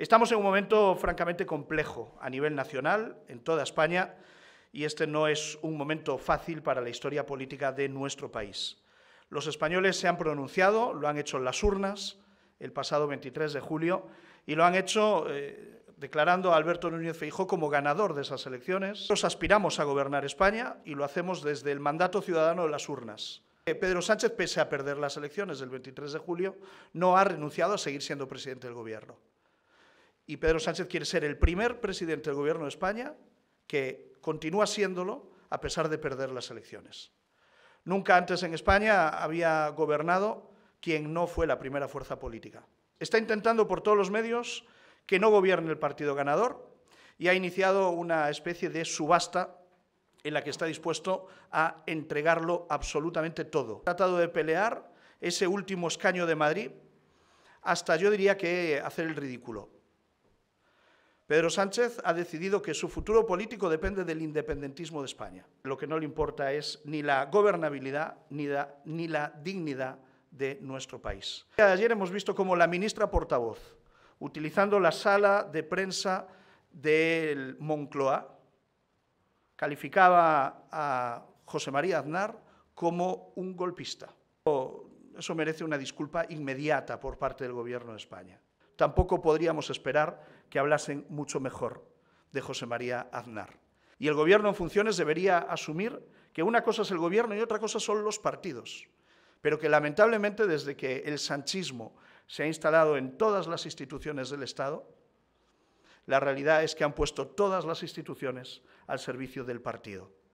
Estamos en un momento francamente complejo a nivel nacional, en toda España, y este no es un momento fácil para la historia política de nuestro país. Los españoles se han pronunciado, lo han hecho en las urnas el pasado 23 de julio, y lo han hecho eh, declarando a Alberto Núñez Feijóo como ganador de esas elecciones. Nosotros aspiramos a gobernar España y lo hacemos desde el mandato ciudadano de las urnas. Eh, Pedro Sánchez, pese a perder las elecciones del 23 de julio, no ha renunciado a seguir siendo presidente del Gobierno y Pedro Sánchez quiere ser el primer presidente del Gobierno de España que continúa siéndolo a pesar de perder las elecciones. Nunca antes en España había gobernado quien no fue la primera fuerza política. Está intentando por todos los medios que no gobierne el partido ganador y ha iniciado una especie de subasta en la que está dispuesto a entregarlo absolutamente todo. Ha tratado de pelear ese último escaño de Madrid hasta yo diría que hacer el ridículo. Pedro Sánchez ha decidido que su futuro político depende del independentismo de España. Lo que no le importa es ni la gobernabilidad ni la, dignidad de nuestro país. Ayer hemos visto cómo la ministra portavoz, utilizando la sala de prensa del Moncloa, calificaba a José María Aznar como un golpista. Eso merece una disculpa inmediata por parte del Gobierno de España tampoco podríamos esperar que hablasen mucho mejor de José María Aznar. Y el gobierno en funciones debería asumir que una cosa es el gobierno y otra cosa son los partidos, pero que lamentablemente desde que el sanchismo se ha instalado en todas las instituciones del Estado, la realidad es que han puesto todas las instituciones al servicio del partido.